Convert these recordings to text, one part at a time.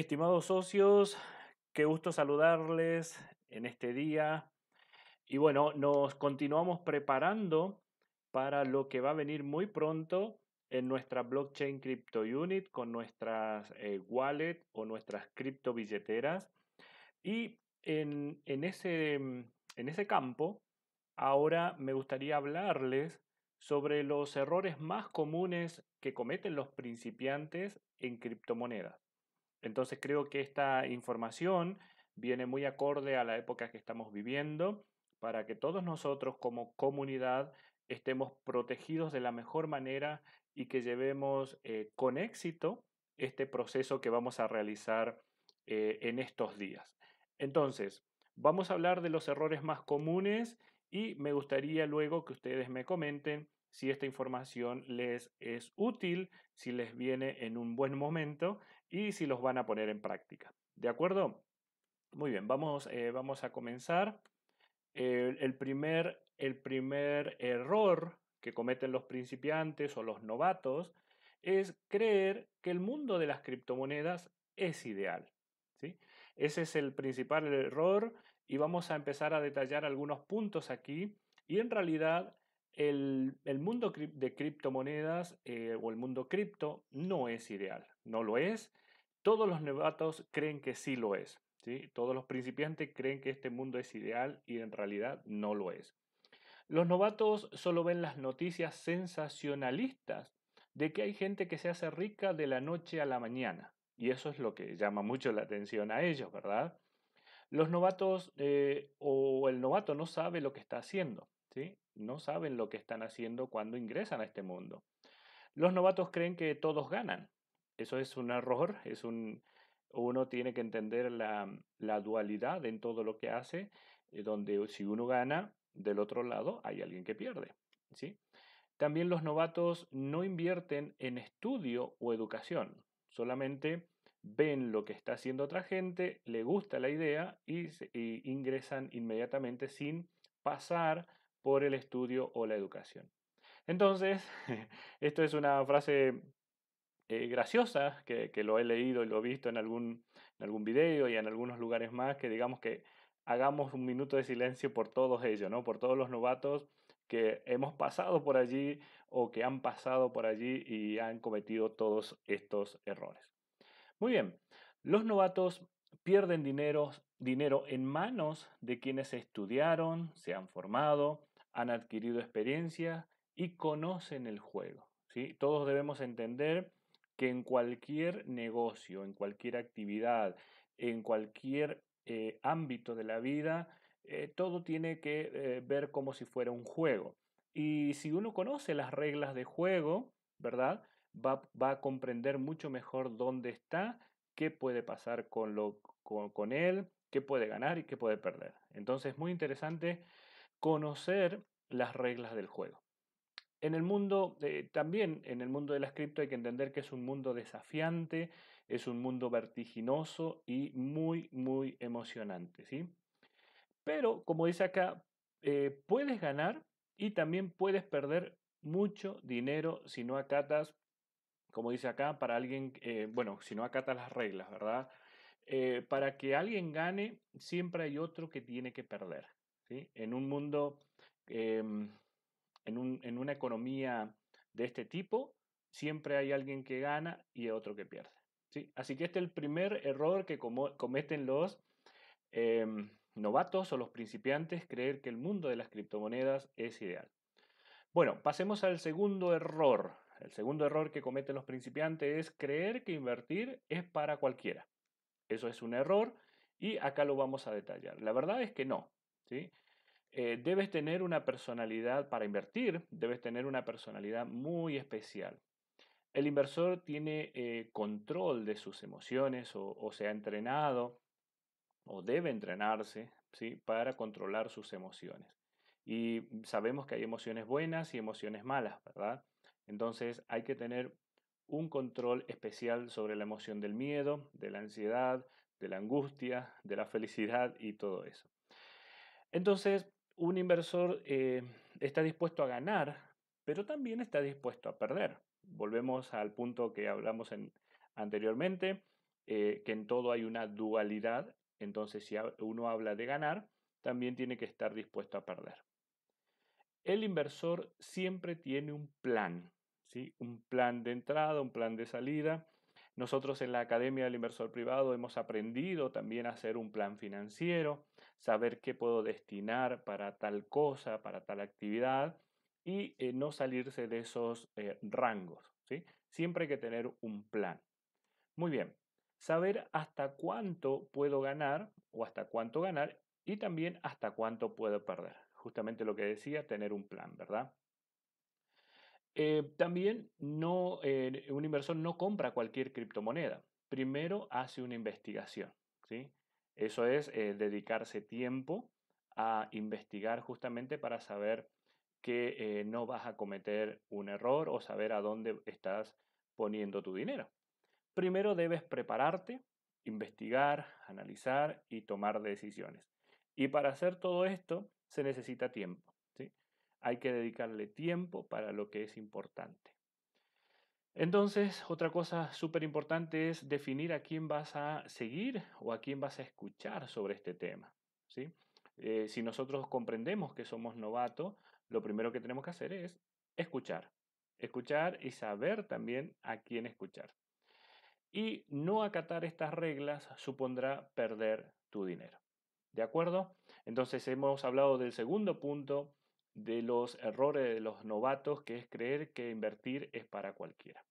Estimados socios, qué gusto saludarles en este día. Y bueno, nos continuamos preparando para lo que va a venir muy pronto en nuestra blockchain crypto unit con nuestras eh, wallet o nuestras cripto billeteras. Y en, ese, mm, en ese campo, ahora me gustaría hablarles sobre los errores más comunes que cometen los principiantes en criptomonedas. Entonces creo que esta información viene muy acorde a la época que estamos viviendo para que todos nosotros como comunidad estemos protegidos de la mejor manera y que llevemos eh, con éxito este proceso que vamos a realizar eh, en estos días. Entonces, vamos a hablar de los errores más comunes y me gustaría luego que ustedes me comenten si esta información les es útil, si les viene en un buen momento y si los van a poner en práctica. ¿De acuerdo? Muy bien, vamos, eh, vamos a comenzar. el, primer, el primer error que cometen los principiantes o los novatos es creer que el mundo de las criptomonedas es ideal. ¿sí? Ese es el principal error y vamos a empezar a detallar algunos puntos aquí. Y en realidad el, mundo de criptomonedas eh, o el mundo cripto no es ideal no lo es. Todos los novatos creen que sí lo es. Todos los principiantes creen que este mundo es ideal y en realidad no lo es. Los novatos solo ven las noticias sensacionalistas de que hay gente que se hace rica de la noche a la mañana. Y eso es lo que llama mucho la atención a ellos, ¿verdad? Los novatos eh, o el novato no sabe lo que está haciendo, No saben lo que están haciendo cuando ingresan a este mundo. Los novatos creen que todos ganan, eso es un error, es un, uno tiene que entender la, dualidad en todo lo que hace, eh, donde si uno gana, del otro lado hay alguien que pierde. ¿sí? También los novatos no invierten en estudio o educación, solamente ven lo que está haciendo otra gente, le gusta la idea e y ingresan inmediatamente sin pasar por el estudio o la educación. Entonces, esto es una frase eh, graciosas, que, lo he leído y lo he visto en algún, en algún video y en algunos lugares más, que digamos que hagamos un minuto de silencio por todos ellos, ¿no? por todos los novatos que hemos pasado por allí o que han pasado por allí y han cometido todos estos errores. Muy bien, los novatos pierden dinero, dinero en manos de quienes estudiaron, se han formado, han adquirido experiencia y conocen el juego. ¿sí? Todos debemos entender que en cualquier negocio, en cualquier actividad, en cualquier eh, ámbito de la vida, eh, todo tiene que eh, ver como si fuera un juego. Y si uno conoce las reglas de juego, ¿verdad? Va, a comprender mucho mejor dónde está, qué puede pasar con, lo, con él, qué puede ganar y qué puede perder. Entonces es muy interesante conocer las reglas del juego. En el mundo, también en el mundo de la cripto hay que entender que es un mundo desafiante, es un mundo vertiginoso y muy, muy emocionante, ¿sí? Pero, como dice acá, eh, puedes ganar y también puedes perder mucho dinero si no acatas, como dice acá, para alguien, eh, bueno, si no acatas las reglas, ¿verdad? Eh, para que alguien gane, siempre hay otro que tiene que perder. ¿sí? En un mundo em, en, una economía de este tipo, siempre hay alguien que gana y otro que pierde. ¿sí? Así que este es el primer error que cometen los em, novatos o los principiantes, creer que el mundo de las criptomonedas es ideal. Bueno, pasemos al segundo error. El segundo error que cometen los principiantes es creer que invertir es para cualquiera. Eso es un error y acá lo vamos a detallar. La verdad es que no. ¿sí? Eh, debes tener una personalidad para invertir, debes tener una personalidad muy especial. El inversor tiene eh, control de sus emociones o, o, se ha entrenado o debe entrenarse ¿sí? para controlar sus emociones. Y sabemos que hay emociones buenas y emociones malas, ¿verdad? Entonces hay que tener un control especial sobre la emoción del miedo, de la ansiedad, de la angustia, de la felicidad y todo eso. Entonces, un inversor eh, está dispuesto a ganar, pero también está dispuesto a perder. Volvemos al punto que hablamos anteriormente, eh, que en todo hay una dualidad, entonces si uno habla de ganar, también tiene que estar dispuesto a perder. El inversor siempre tiene un plan, ¿sí? un plan de entrada, un plan de salida. Nosotros en la Academia del Inversor Privado hemos aprendido también a hacer un plan financiero saber qué puedo destinar para tal cosa, para tal actividad y eh, no salirse de esos eh, rangos. ¿sí? Siempre hay que tener un plan. Muy bien, saber hasta cuánto puedo ganar o hasta cuánto ganar y también hasta cuánto puedo perder. Justamente lo que decía, tener un plan, ¿verdad? Eh, también no, un inversor no compra cualquier criptomoneda. Primero hace una investigación. ¿sí? Eso es eh, dedicarse tiempo a investigar justamente para saber que eh, no vas a cometer un error o saber a dónde estás poniendo tu dinero. Primero debes prepararte, investigar, analizar y tomar decisiones. Y para hacer todo esto se necesita tiempo. Hay que dedicarle tiempo para lo que es importante. Entonces, otra cosa súper importante es definir a quién vas a seguir o a quién vas a escuchar sobre este tema. Eh, si nosotros comprendemos que somos novatos, lo primero que tenemos que hacer es escuchar. Escuchar y saber también a quién escuchar. Y no acatar estas reglas supondrá perder tu dinero. ¿De acuerdo? Entonces hemos hablado del segundo punto, de los errores de los novatos, que es creer que invertir es para cualquiera.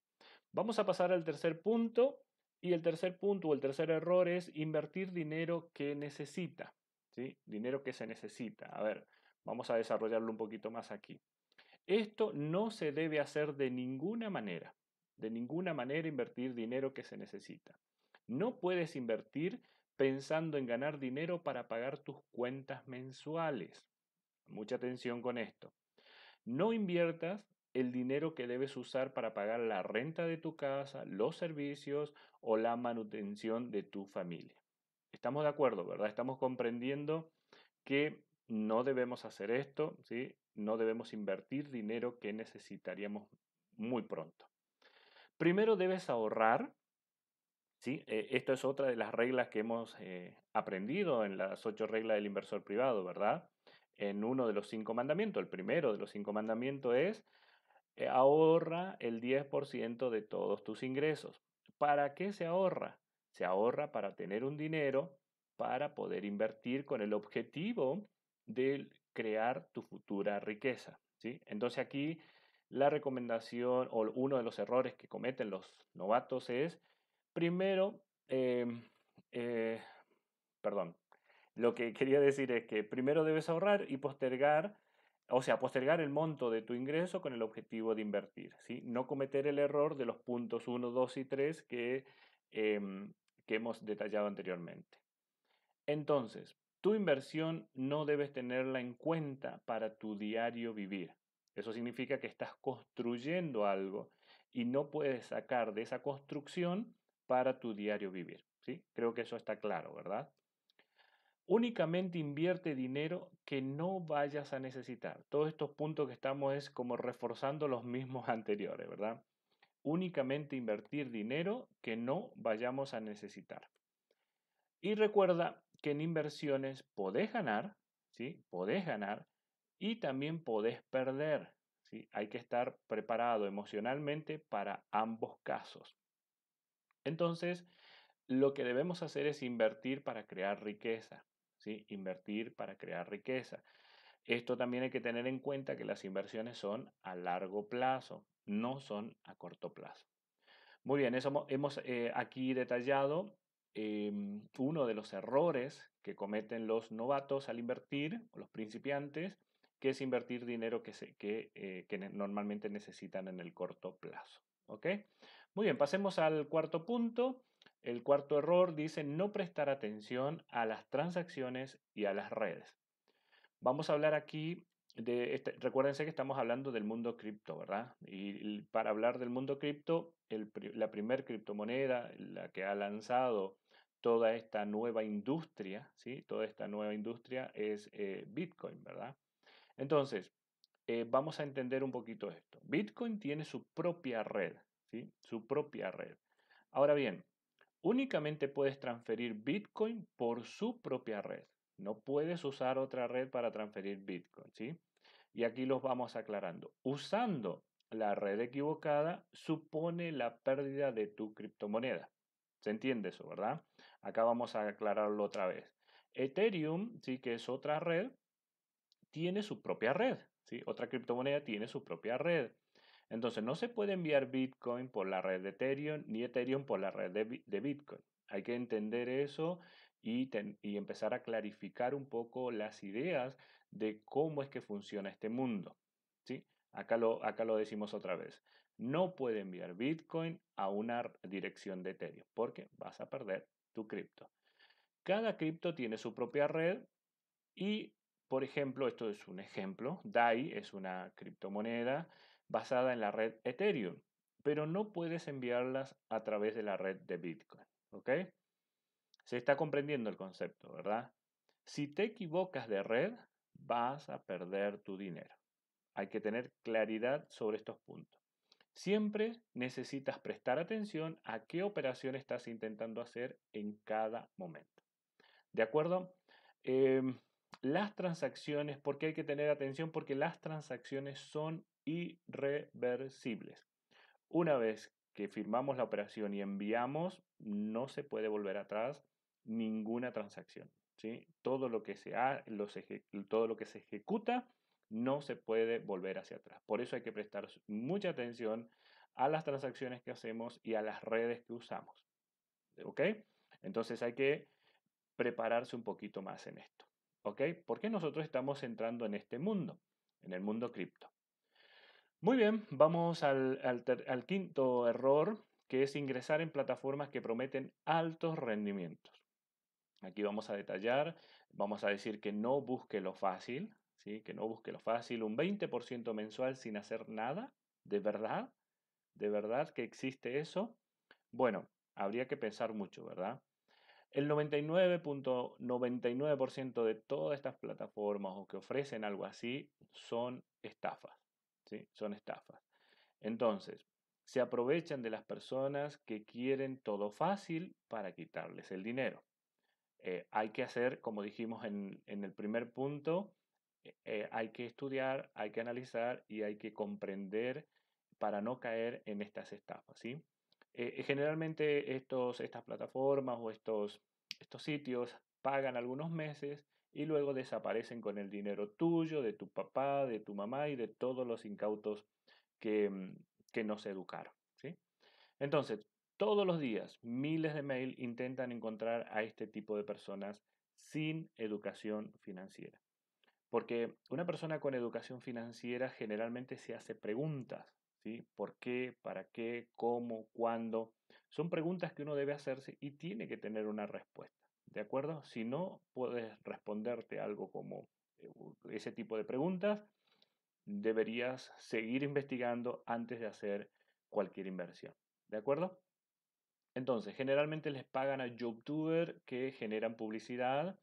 Vamos a pasar al tercer punto, y el tercer punto o el tercer error es invertir dinero que necesita, ¿sí? Dinero que se necesita. A ver, vamos a desarrollarlo un poquito más aquí. Esto no se debe hacer de ninguna manera, de ninguna manera invertir dinero que se necesita. No puedes invertir pensando en ganar dinero para pagar tus cuentas mensuales. Mucha atención con esto. No inviertas el dinero que debes usar para pagar la renta de tu casa, los servicios o la manutención de tu familia. Estamos de acuerdo, ¿verdad? Estamos comprendiendo que no debemos hacer esto, ¿sí? No debemos invertir dinero que necesitaríamos muy pronto. Primero debes ahorrar, ¿sí? Eh, esto es otra de las reglas que hemos eh, aprendido en las ocho reglas del inversor privado, ¿verdad? en uno de los cinco mandamientos. El primero de los cinco mandamientos es eh, ahorra el 10% de todos tus ingresos. ¿Para qué se ahorra? Se ahorra para tener un dinero para poder invertir con el objetivo de crear tu futura riqueza. ¿sí? Entonces aquí la recomendación o uno de los errores que cometen los novatos es, primero, em, eh, perdón, lo que quería decir es que primero debes ahorrar y postergar, o sea, postergar el monto de tu ingreso con el objetivo de invertir, ¿sí? No cometer el error de los puntos 1, 2 y 3 que, em, que hemos detallado anteriormente. Entonces, tu inversión no debes tenerla en cuenta para tu diario vivir. Eso significa que estás construyendo algo y no puedes sacar de esa construcción para tu diario vivir. ¿sí? Creo que eso está claro, ¿verdad? únicamente invierte dinero que no vayas a necesitar. Todos estos puntos que estamos es como reforzando los mismos anteriores, ¿verdad? Únicamente invertir dinero que no vayamos a necesitar. Y recuerda que en inversiones podés ganar, ¿sí? Podés ganar y también podés perder, ¿sí? Hay que estar preparado emocionalmente para ambos casos. Entonces, lo que debemos hacer es invertir para crear riqueza. ¿sí? Invertir para crear riqueza. Esto también hay que tener en cuenta que las inversiones son a largo plazo, no son a corto plazo. Muy bien, eso hemos eh, aquí detallado em, uno de los errores que cometen los novatos al invertir, los principiantes, que es invertir dinero que, que eh, normalmente necesitan en el corto plazo. ¿Ok? Muy bien, pasemos al cuarto punto el cuarto error dice no prestar atención a las transacciones y a las redes. Vamos a hablar aquí de, este, recuérdense que estamos hablando del mundo cripto, ¿verdad? Y para hablar del mundo cripto, la primer criptomoneda, la que ha lanzado toda esta nueva industria, ¿sí? Toda esta nueva industria es eh, Bitcoin, ¿verdad? Entonces, eh, vamos a entender un poquito esto. Bitcoin tiene su propia red, ¿sí? Su propia red. Ahora bien, únicamente puedes transferir Bitcoin por su propia red. No puedes usar otra red para transferir Bitcoin, ¿sí? Y aquí los vamos aclarando. Usando la red equivocada supone la pérdida de tu criptomoneda. ¿Se entiende eso, verdad? Acá vamos a aclararlo otra vez. Ethereum, sí que es otra red, tiene su propia red. ¿sí? Otra criptomoneda tiene su propia red. Entonces no se puede enviar Bitcoin por la red de Ethereum ni Ethereum por la red de, Bitcoin. Hay que entender eso y, empezar a clarificar un poco las ideas de cómo es que funciona este mundo. ¿sí? Acá, lo, acá lo decimos otra vez. No puede enviar Bitcoin a una dirección de Ethereum porque vas a perder tu cripto. Cada cripto tiene su propia red y, por ejemplo, esto es un ejemplo, DAI es una criptomoneda basada en la red Ethereum, pero no puedes enviarlas a través de la red de Bitcoin. ¿Ok? Se está comprendiendo el concepto, ¿verdad? Si te equivocas de red, vas a perder tu dinero. Hay que tener claridad sobre estos puntos. Siempre necesitas prestar atención a qué operación estás intentando hacer en cada momento. ¿De acuerdo? Em, las transacciones, ¿por qué hay que tener atención? Porque las transacciones son irreversibles. Una vez que firmamos la operación y enviamos, no se puede volver atrás ninguna transacción. ¿sí? Todo, lo que se ha, todo lo que se ejecuta no se puede volver hacia atrás. Por eso hay que prestar mucha atención a las transacciones que hacemos y a las redes que usamos. ¿Ok? Entonces hay que prepararse un poquito más en esto. ¿Ok? ¿Por qué nosotros estamos entrando en este mundo? En el mundo cripto. Muy bien, vamos al, quinto error, que es ingresar en plataformas que prometen altos rendimientos. Aquí vamos a detallar, vamos a decir que no busque lo fácil, ¿sí? que no busque lo fácil, un 20% mensual sin hacer nada, de verdad, de verdad que existe eso. Bueno, habría que pensar mucho, ¿verdad? El 99.99% de todas estas plataformas o que ofrecen algo así son estafas. Son estafas. Entonces, se aprovechan de las personas que quieren todo fácil para quitarles el dinero. Eh, hay que hacer, como dijimos en, el primer punto, eh, eh, hay que estudiar, hay que analizar y hay que comprender para no caer en estas estafas. ¿sí? generalmente estos, estas plataformas o estos, estos sitios pagan algunos meses y luego desaparecen con el dinero tuyo, de tu papá, de tu mamá y de todos los incautos que, mm, que nos educaron. ¿sí? Entonces, todos los días miles de mail intentan encontrar a este tipo de personas sin educación financiera. Porque una persona con educación financiera generalmente se hace preguntas, ¿sí? ¿Por qué? ¿Para qué? ¿Cómo? ¿Cuándo? Son preguntas que uno debe hacerse y tiene que tener una respuesta. ¿De acuerdo? Si no, puedes responderte algo como eh, ese tipo de preguntas. Deberías seguir investigando antes de hacer cualquier inversión. ¿De acuerdo? Entonces, generalmente les pagan a YouTubers que generan publicidad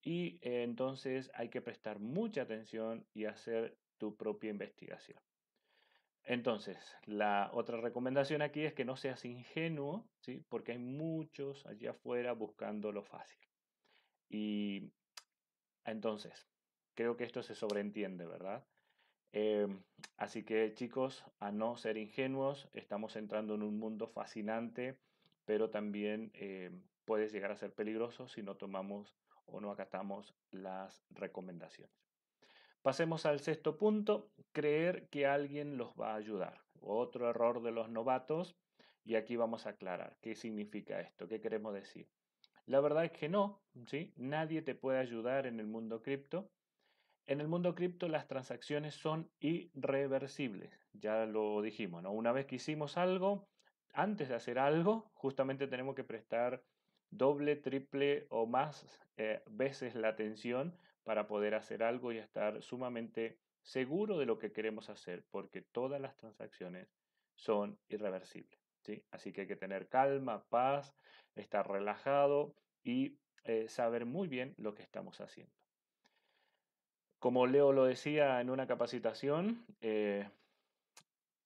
y eh, entonces hay que prestar mucha atención y hacer tu propia investigación. Entonces, la otra recomendación aquí es que no seas ingenuo, ¿sí? porque hay muchos allá afuera buscando lo fácil. Y entonces, creo que esto se sobreentiende, ¿verdad? Em, así que chicos, a no ser ingenuos, estamos entrando en un mundo fascinante, pero también puedes em, puede llegar a ser peligroso si no tomamos o no acatamos las recomendaciones. Pasemos al sexto punto, creer que alguien los va a ayudar. Otro error de los novatos, y aquí vamos a aclarar qué significa esto, qué queremos decir. La verdad es que no, ¿sí? nadie te puede ayudar en el mundo cripto. En el mundo cripto las transacciones son irreversibles, ya lo dijimos, ¿no? Una vez que hicimos algo, antes de hacer algo, justamente tenemos que prestar doble, triple o más eh, veces la atención para poder hacer algo y estar sumamente seguro de lo que queremos hacer, porque todas las transacciones son irreversibles. ¿sí? Así que hay que tener calma, paz, estar relajado y eh, saber muy bien lo que estamos haciendo. Como Leo lo decía en una capacitación, eh,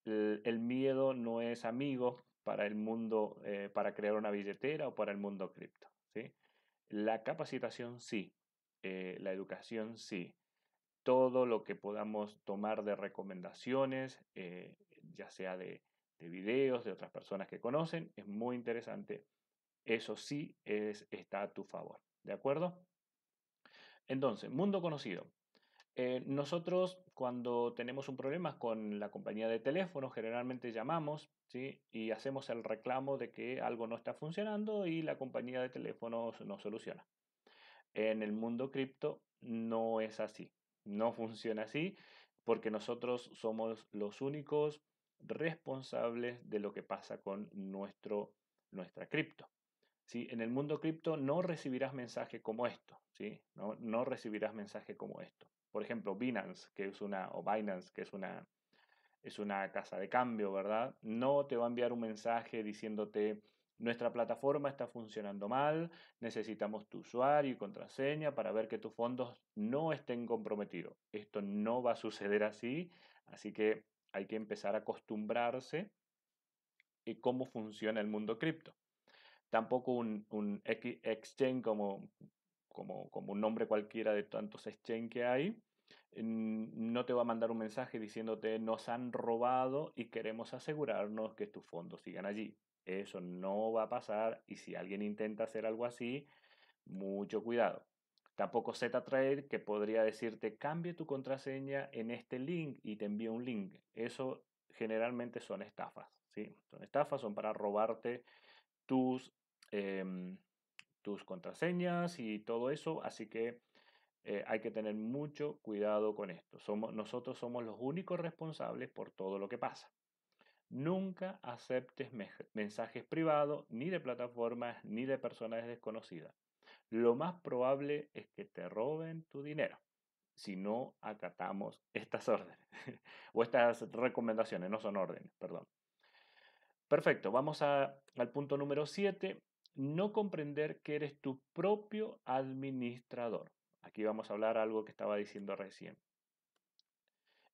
el, miedo no es amigo para el mundo, eh, para crear una billetera o para el mundo cripto. ¿sí? La capacitación sí, eh, la educación sí. Todo lo que podamos tomar de recomendaciones, eh, ya sea de, videos, de otras personas que conocen, es muy interesante. Eso sí es, está a tu favor. ¿De acuerdo? Entonces, mundo conocido. Eh, nosotros cuando tenemos un problema con la compañía de teléfono, generalmente llamamos ¿sí? y hacemos el reclamo de que algo no está funcionando y la compañía de teléfonos nos soluciona. En el mundo cripto no es así, no funciona así porque nosotros somos los únicos responsables de lo que pasa con nuestro, nuestra cripto. ¿Sí? En el mundo cripto no recibirás mensaje como esto, ¿sí? No, no, recibirás mensaje como esto. Por ejemplo, Binance, que es una, o Binance, que es una, es una casa de cambio, ¿verdad? No te va a enviar un mensaje diciéndote nuestra plataforma está funcionando mal, necesitamos tu usuario y contraseña para ver que tus fondos no estén comprometidos. Esto no va a suceder así, así que hay que empezar a acostumbrarse a cómo funciona el mundo cripto. Tampoco un, exchange como, como, como un nombre cualquiera de tantos exchange que hay, no te va a mandar un mensaje diciéndote nos han robado y queremos asegurarnos que tus fondos sigan allí. Eso no va a pasar y si alguien intenta hacer algo así, mucho cuidado. Tampoco ZTrade que podría decirte cambie tu contraseña en este link y te envíe un link. Eso generalmente son estafas, Son estafas, son para robarte tus, em, tus contraseñas y todo eso, así que eh, hay que tener mucho cuidado con esto. Somos, nosotros somos los únicos responsables por todo lo que pasa. Nunca aceptes mensajes privados, ni de plataformas, ni de personas desconocidas. Lo más probable es que te roben tu dinero si no acatamos estas órdenes o estas recomendaciones, no son órdenes, perdón. Perfecto, vamos al punto número 7, no comprender que eres tu propio administrador. Aquí vamos a hablar algo que estaba diciendo recién.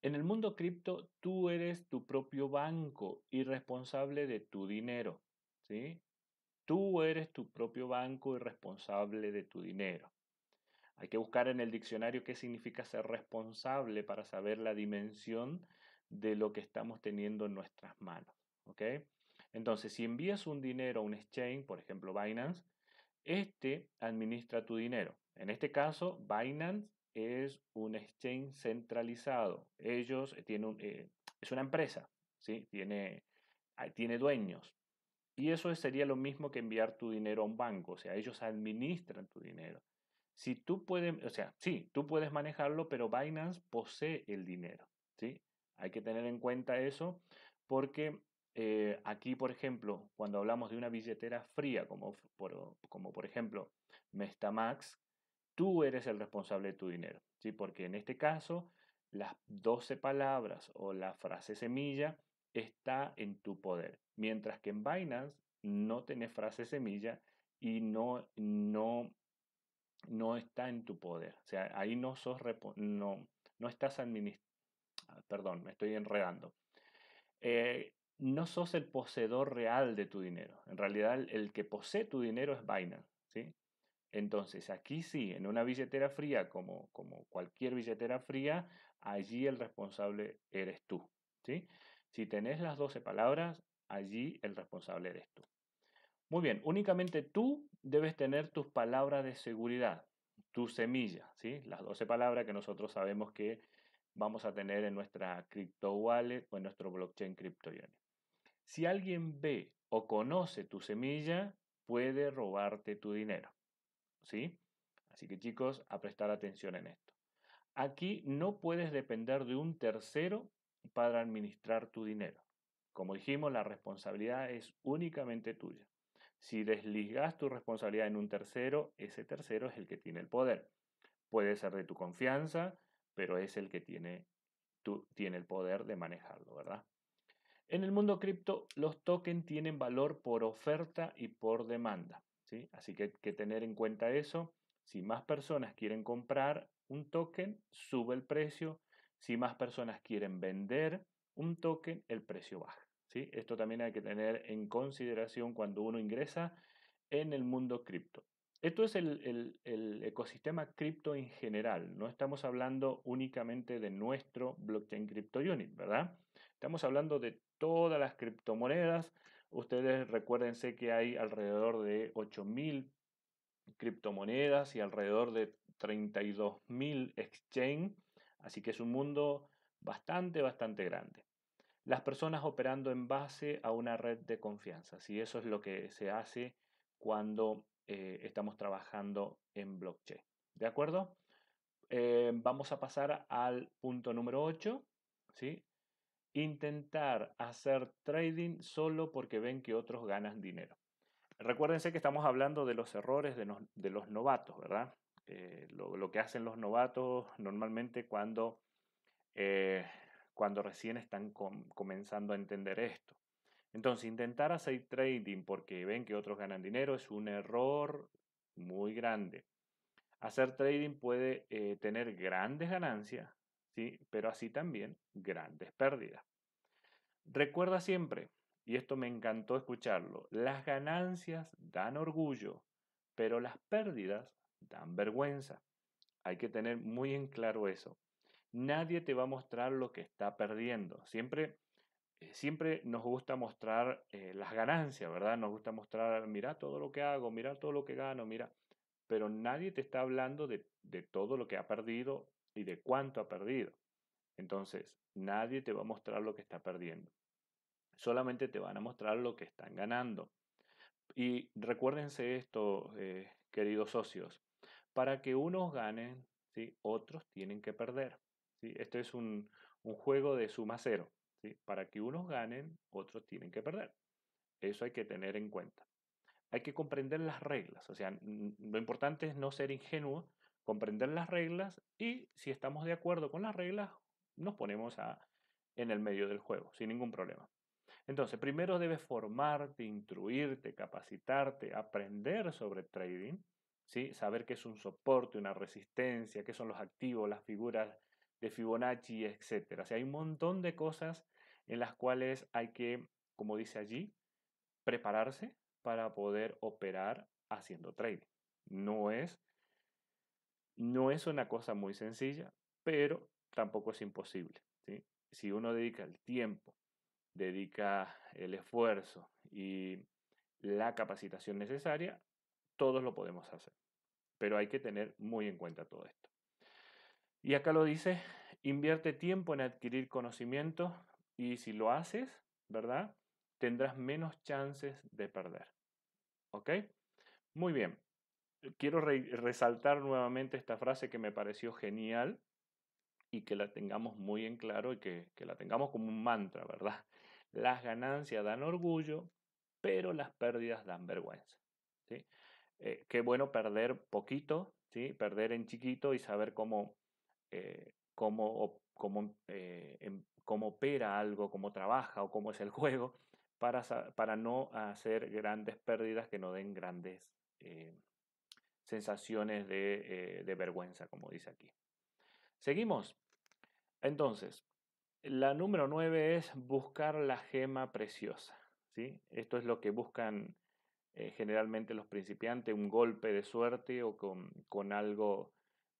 En el mundo cripto, tú eres tu propio banco y responsable de tu dinero. ¿sí? Tú eres tu propio banco y responsable de tu dinero. Hay que buscar en el diccionario qué significa ser responsable para saber la dimensión de lo que estamos teniendo en nuestras manos. Entonces, si envías un dinero a un exchange, por ejemplo Binance, este administra tu dinero. En este caso, Binance es un exchange centralizado. Ellos eh, tienen eh, es una empresa, ¿sí? tiene, ah, tiene dueños. Y eso sería lo mismo que enviar tu dinero a un banco, o sea, ellos administran tu dinero. Si tú puedes, o sea, sí, tú puedes manejarlo, pero Binance posee el dinero, ¿sí? Hay que tener en cuenta eso porque eh, aquí, por ejemplo, cuando hablamos de una billetera fría, como por, como por ejemplo Mestamax, Tú eres el responsable de tu dinero, ¿sí? Porque en este caso, las 12 palabras o la frase semilla está en tu poder. Mientras que en Binance no tenés frase semilla y no, no, no está en tu poder. O sea, ahí no sos, no, estás administrando, ah, perdón, me estoy enredando. Eh, no sos el poseedor real de tu dinero. En realidad, el que posee tu dinero es Binance, ¿sí? Entonces, aquí sí, en una billetera fría, como, cualquier billetera fría, allí el responsable eres tú. ¿sí? Si tenés las 12 palabras, allí el responsable eres tú. Muy bien, únicamente tú debes tener tus palabras de seguridad, tu semilla, ¿sí? las 12 palabras que nosotros sabemos que vamos a tener en nuestra crypto wallet o en nuestro blockchain CryptoIones. Si alguien ve o conoce tu semilla, puede robarte tu dinero. ¿sí? Así que chicos, a prestar atención en esto. Aquí no puedes depender de un tercero para administrar tu dinero. Como dijimos, la responsabilidad es únicamente tuya. Si desligas tu responsabilidad en un tercero, ese tercero es el que tiene el poder. Puede ser de tu confianza, pero es el que tiene, tú, tiene el poder de manejarlo, ¿verdad? En el mundo cripto, los tokens tienen valor por oferta y por demanda. Así que hay que tener en cuenta eso. Si más personas quieren comprar un token, sube el precio. Si más personas quieren vender un token, el precio baja. ¿sí? Esto también hay que tener en consideración cuando uno ingresa en el mundo cripto. Esto es el, ecosistema cripto en general, no estamos hablando únicamente de nuestro blockchain crypto unit, ¿verdad? Estamos hablando de todas las criptomonedas, Ustedes recuérdense que hay alrededor de 8.000 criptomonedas y alrededor de 32.000 exchange, así que es un mundo bastante, bastante grande. Las personas operando en base a una red de confianza, Y eso es lo que se hace cuando eh, estamos trabajando en blockchain. ¿De acuerdo? Eh, vamos a pasar al punto número 8, ¿sí? intentar hacer trading solo porque ven que otros ganan dinero. Recuérdense que estamos hablando de los errores de, los novatos, ¿verdad? Eh, lo, que hacen los novatos normalmente cuando, eh, cuando recién están comenzando a entender esto. Entonces, intentar hacer trading porque ven que otros ganan dinero es un error muy grande. Hacer trading puede eh, tener grandes ganancias, pero así también grandes pérdidas. Recuerda siempre, y esto me encantó escucharlo, las ganancias dan orgullo, pero las pérdidas dan vergüenza. Hay que tener muy en claro eso. Nadie te va a mostrar lo que está perdiendo. Siempre, eh, siempre nos gusta mostrar eh, las ganancias, ¿verdad? Nos gusta mostrar, mira todo lo que hago, mira todo lo que gano, mira. Pero nadie te está hablando de, de todo lo que ha perdido y de cuánto ha perdido. Entonces, nadie te va a mostrar lo que está perdiendo. Solamente te van a mostrar lo que están ganando. Y recuérdense esto, eh, queridos socios, para que unos ganen, otros tienen que perder. Esto es un, juego de suma cero. Para que unos ganen, otros tienen que perder. Eso hay que tener en cuenta. Hay que comprender las reglas. O sea, lo importante es no ser ingenuo comprender las reglas y si estamos de acuerdo con las reglas, nos ponemos a, en el medio del juego, sin ningún problema. Entonces, primero debes formarte, instruirte, capacitarte, aprender sobre trading, ¿sí? saber qué es un soporte, una resistencia, qué son los activos, las figuras de Fibonacci, etc. O hay un montón de cosas en las cuales hay que, como dice allí, prepararse para poder operar haciendo trading. No es no es una cosa muy sencilla, pero tampoco es imposible. Si uno dedica el tiempo, dedica el esfuerzo y la capacitación necesaria, todos lo podemos hacer. Pero hay que tener muy en cuenta todo esto. Y acá lo dice, invierte tiempo en adquirir conocimiento y si lo haces, ¿verdad? Tendrás menos chances de perder. ¿Ok? Muy bien quiero resaltar nuevamente esta frase que me pareció genial y que la tengamos muy en claro y que, la tengamos como un mantra, ¿verdad? Las ganancias dan orgullo, pero las pérdidas dan vergüenza. Eh, qué bueno perder poquito, ¿sí? perder en chiquito y saber cómo, eh, eh, em, cómo, opera algo, cómo trabaja o cómo es el juego, para, para no hacer grandes pérdidas que no den grandes sensaciones eh, de, vergüenza, como dice aquí. Seguimos. Entonces, la número 9 es buscar la gema preciosa. ¿sí? Esto es lo que buscan eh, generalmente los principiantes, un golpe de suerte o con, algo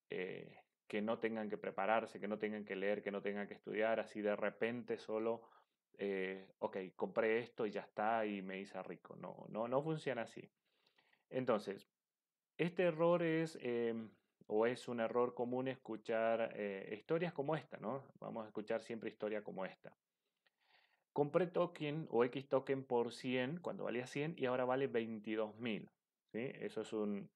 eh, que no tengan que prepararse, que no tengan que leer, que no tengan que estudiar, así de repente solo, ok, compré esto y ya está y me hice rico. No, no, no funciona así. Entonces, este error es, em, o es un error común escuchar eh, historias como esta, ¿no? Vamos a escuchar siempre historia como esta. Compré token o X token por 100 cuando valía 100 y ahora vale 22.000. ¿sí? Eso es un,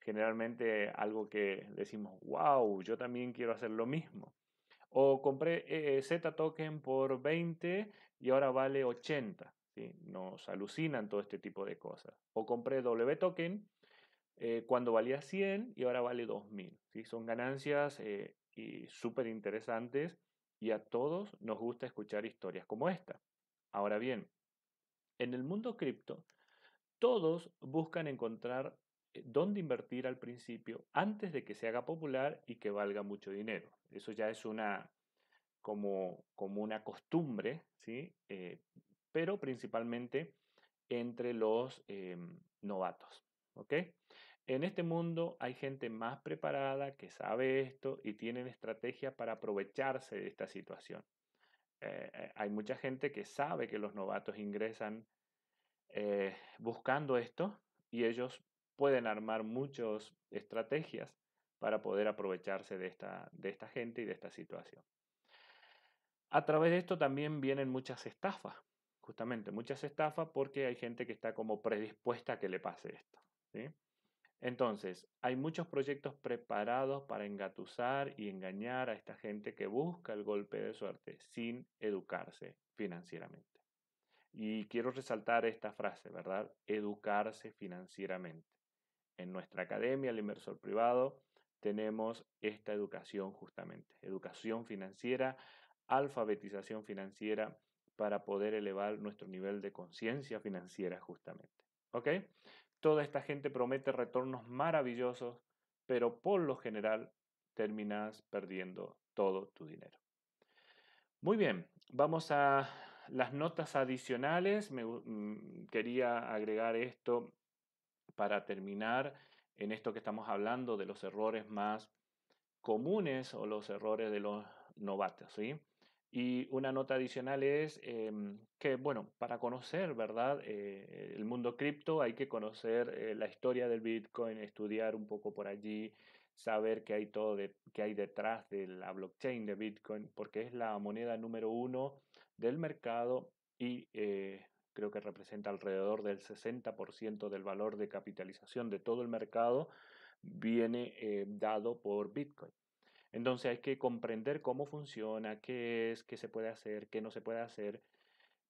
generalmente algo que decimos, wow, yo también quiero hacer lo mismo. O compré eh, Z token por 20 y ahora vale 80. ¿sí? Nos alucinan todo este tipo de cosas. O compré W token eh, cuando valía 100 y ahora vale 2000. ¿sí? Son ganancias eh, súper interesantes y a todos nos gusta escuchar historias como esta. Ahora bien, en el mundo cripto, todos buscan encontrar eh, dónde invertir al principio antes de que se haga popular y que valga mucho dinero. Eso ya es una como, como una costumbre, ¿sí? pero principalmente entre los em, novatos. ¿ok? En este mundo hay gente más preparada que sabe esto y tienen estrategias para aprovecharse de esta situación. Eh, eh, hay mucha gente que sabe que los novatos ingresan eh, buscando esto y ellos pueden armar muchas estrategias para poder aprovecharse de esta, de esta gente y de esta situación. A través de esto también vienen muchas estafas, justamente muchas estafas porque hay gente que está como predispuesta a que le pase esto. ¿sí? Entonces, hay muchos proyectos preparados para engatusar y engañar a esta gente que busca el golpe de suerte sin educarse financieramente. Y quiero resaltar esta frase, ¿verdad? Educarse financieramente. En nuestra academia, el inversor privado, tenemos esta educación justamente, educación financiera, alfabetización financiera para poder elevar nuestro nivel de conciencia financiera justamente. ¿Ok? Toda esta gente promete retornos maravillosos, pero por lo general terminas perdiendo todo tu dinero. Muy bien, vamos a las notas adicionales. Me, mm, quería agregar esto para terminar en esto que estamos hablando de los errores más comunes o los errores de los novatos. ¿sí? Y una nota adicional es em, que, bueno, para conocer, ¿verdad? Eh, el mundo cripto hay que conocer eh, la historia del Bitcoin, estudiar un poco por allí, saber qué hay, todo de, qué hay detrás de la blockchain de Bitcoin, porque es la moneda número uno del mercado y eh, creo que representa alrededor del 60% del valor de capitalización de todo el mercado, viene dado por Bitcoin. Entonces hay que comprender cómo funciona, qué es, qué se puede hacer, qué no se puede hacer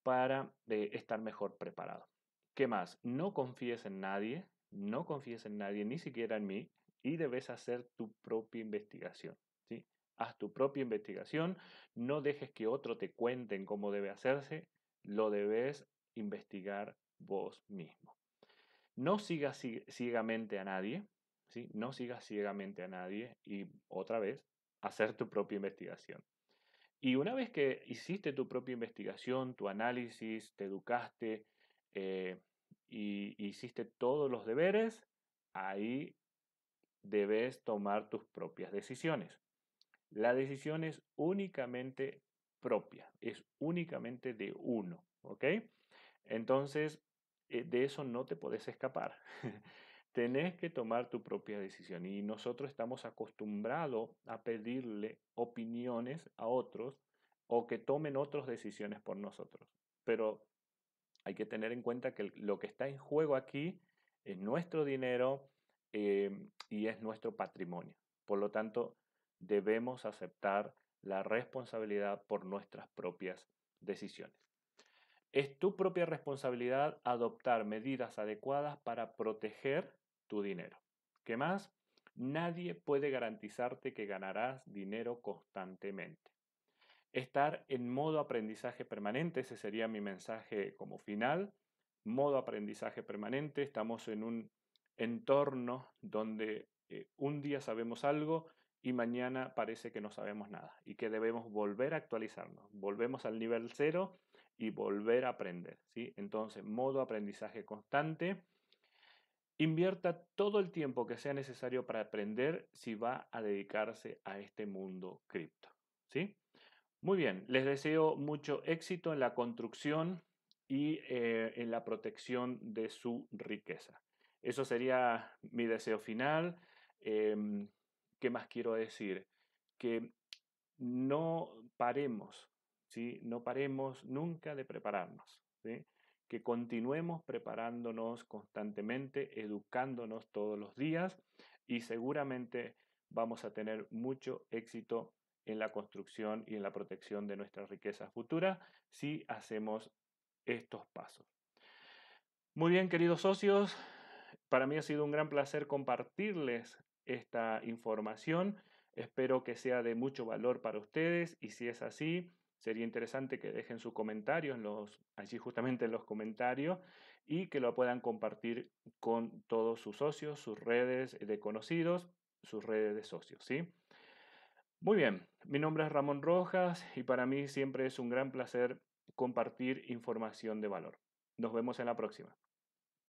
para eh, estar mejor preparado. ¿Qué más? No confíes en nadie, no confíes en nadie, ni siquiera en mí, y debes hacer tu propia investigación. Haz tu propia investigación, no dejes que otro te cuente cómo debe hacerse, lo debes investigar vos mismo. No sigas ciegamente a nadie, no sigas ciegamente a nadie y otra vez, hacer tu propia investigación. Y una vez que hiciste tu propia investigación, tu análisis, te educaste eh, y hiciste todos los deberes, ahí debes tomar tus propias decisiones. La decisión es únicamente propia, es únicamente de uno, ¿ok? Entonces, eh, de eso no te podés escapar. tenés que tomar tu propia decisión y nosotros estamos acostumbrados a pedirle opiniones a otros o que tomen otras decisiones por nosotros. Pero hay que tener en cuenta que lo que está en juego aquí es nuestro dinero eh, y es nuestro patrimonio. Por lo tanto, debemos aceptar la responsabilidad por nuestras propias decisiones. Es tu propia responsabilidad adoptar medidas adecuadas para proteger tu dinero. ¿Qué más? Nadie puede garantizarte que ganarás dinero constantemente. Estar en modo aprendizaje permanente, ese sería mi mensaje como final. Modo aprendizaje permanente, estamos en un entorno donde eh, un día sabemos algo y mañana parece que no sabemos nada y que debemos volver a actualizarnos. Volvemos al nivel cero y volver a aprender. ¿sí? Entonces, modo aprendizaje constante Invierta todo el tiempo que sea necesario para aprender si va a dedicarse a este mundo cripto. ¿sí? Muy bien, les deseo mucho éxito en la construcción y eh, en la protección de su riqueza. Eso sería mi deseo final. Em, ¿Qué más quiero decir? Que no paremos, ¿sí? no paremos nunca de prepararnos. ¿sí? que continuemos preparándonos constantemente, educándonos todos los días y seguramente vamos a tener mucho éxito en la construcción y en la protección de nuestra riqueza futuras si hacemos estos pasos. Muy bien, queridos socios, para mí ha sido un gran placer compartirles esta información. Espero que sea de mucho valor para ustedes y si es así, Sería interesante que dejen sus comentarios, en los, allí justamente en los comentarios y que lo puedan compartir con todos sus socios, sus redes de conocidos, sus redes de socios, ¿sí? Muy bien, mi nombre es Ramón Rojas y para mí siempre es un gran placer compartir información de valor. Nos vemos en la próxima.